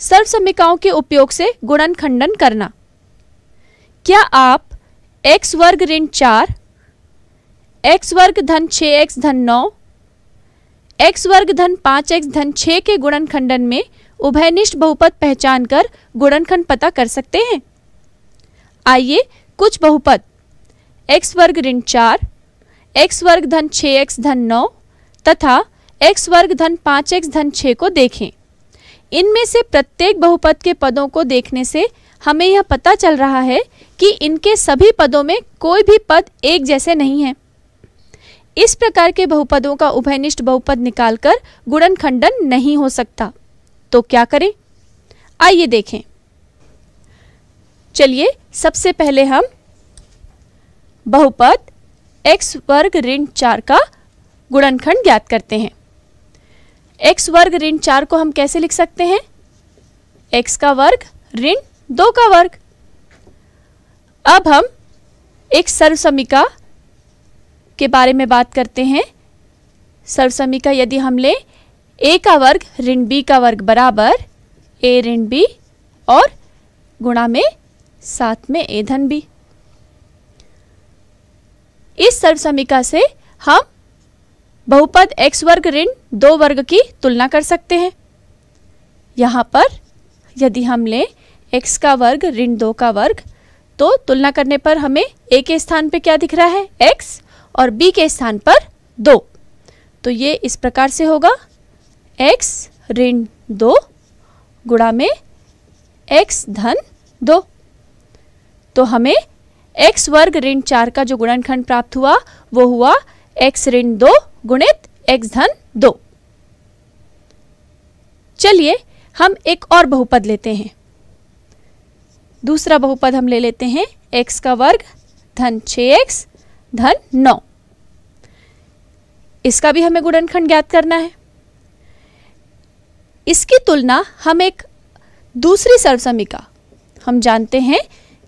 सर्व के उपयोग से गुणन खंडन करना क्या आप एक्स वर्ग ऋण चार एक्स वर्ग धन छ एक्स धन नौ एक्स वर्ग धन पाँच एक्स धन छः के गुणन खंडन में उभयनिष्ठ बहुपद पहचान कर गुणनखंड पता कर सकते हैं आइए कुछ बहुपद एक्स वर्ग ऋण चार एक्स वर्ग धन छ एक्स धन नौ तथा एक्स वर्ग धन पाँच एक्स धन छः को देखें इनमें से प्रत्येक बहुपद के पदों को देखने से हमें यह पता चल रहा है कि इनके सभी पदों में कोई भी पद एक जैसे नहीं है इस प्रकार के बहुपदों का उभयनिष्ठ बहुपद निकालकर गुणन खंडन नहीं हो सकता तो क्या करें आइए देखें चलिए सबसे पहले हम बहुपद एक्स वर्ग ऋण चार का गुणनखंड ज्ञात करते हैं एक्स वर्ग ऋण चार को हम कैसे लिख सकते हैं एक्स का वर्ग ऋण दो का वर्ग अब हम एक सर्वसमिका के बारे में बात करते हैं सर्वसमिका यदि हम लें ए का वर्ग ऋण बी का वर्ग बराबर ए ऋण बी और गुणा में साथ में ए धन बी इस सर्वसमिका से हम बहुपद x वर्ग ऋण दो वर्ग की तुलना कर सकते हैं यहाँ पर यदि हम लें x का वर्ग ऋण दो का वर्ग तो तुलना करने पर हमें a के स्थान पर क्या दिख रहा है x और b के स्थान पर दो तो ये इस प्रकार से होगा x ऋण दो गुणा में x धन दो तो हमें x वर्ग ऋण चार का जो गुणनखंड प्राप्त हुआ वो हुआ x ऋण दो गुणित एक्स धन दो चलिए हम एक और बहुपद लेते हैं दूसरा बहुपद हम ले लेते हैं x का वर्ग धन छ एक्स धन नौ इसका भी हमें गुणनखंड ज्ञात करना है इसकी तुलना हम एक दूसरी सर्वसमिका हम जानते हैं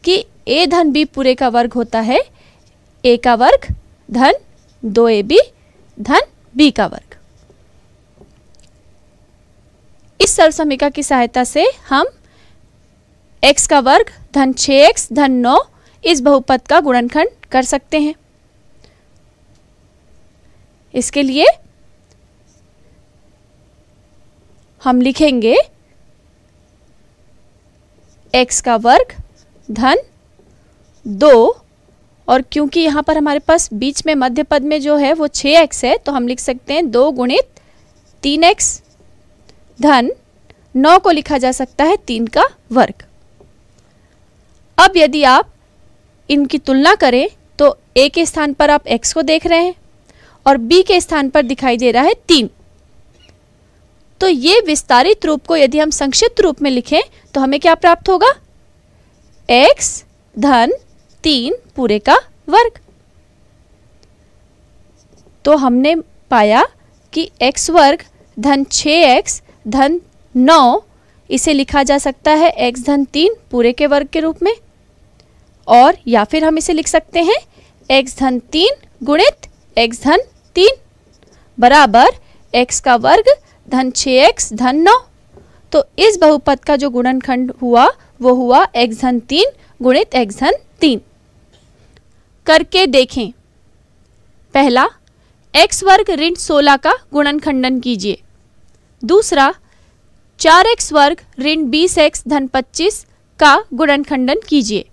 कि a धन b पूरे का वर्ग होता है a का वर्ग धन दो ए बी धन बी का वर्ग इस सरल समीका की सहायता से हम x का वर्ग धन 6x धन नौ इस बहुपद का गुणनखंड कर सकते हैं इसके लिए हम लिखेंगे x का वर्ग धन दो और क्योंकि यहाँ पर हमारे पास बीच में मध्य पद में जो है वो छः एक्स है तो हम लिख सकते हैं दो गुणित तीन एक्स धन नौ को लिखा जा सकता है तीन का वर्ग अब यदि आप इनकी तुलना करें तो ए के स्थान पर आप एक्स को देख रहे हैं और बी के स्थान पर दिखाई दे रहा है तीन तो ये विस्तारित रूप को यदि हम संक्षिप्त रूप में लिखें तो हमें क्या प्राप्त होगा एक्स धन तीन पूरे का वर्ग तो हमने पाया कि x वर्ग धन छः एक्स धन नौ इसे लिखा जा सकता है x धन तीन पूरे के वर्ग के रूप में और या फिर हम इसे लिख सकते हैं x धन तीन गुणित x धन तीन बराबर x का वर्ग धन छः एक्स धन नौ तो इस बहुपद का जो गुणनखंड हुआ वो हुआ x धन तीन गुणित x धन तीन करके देखें पहला एक्स वर्ग ऋण सोलह का गुणन खंडन कीजिए दूसरा चार एक्स वर्ग ऋण बीस एक्स धन पच्चीस का गुणन खंडन कीजिए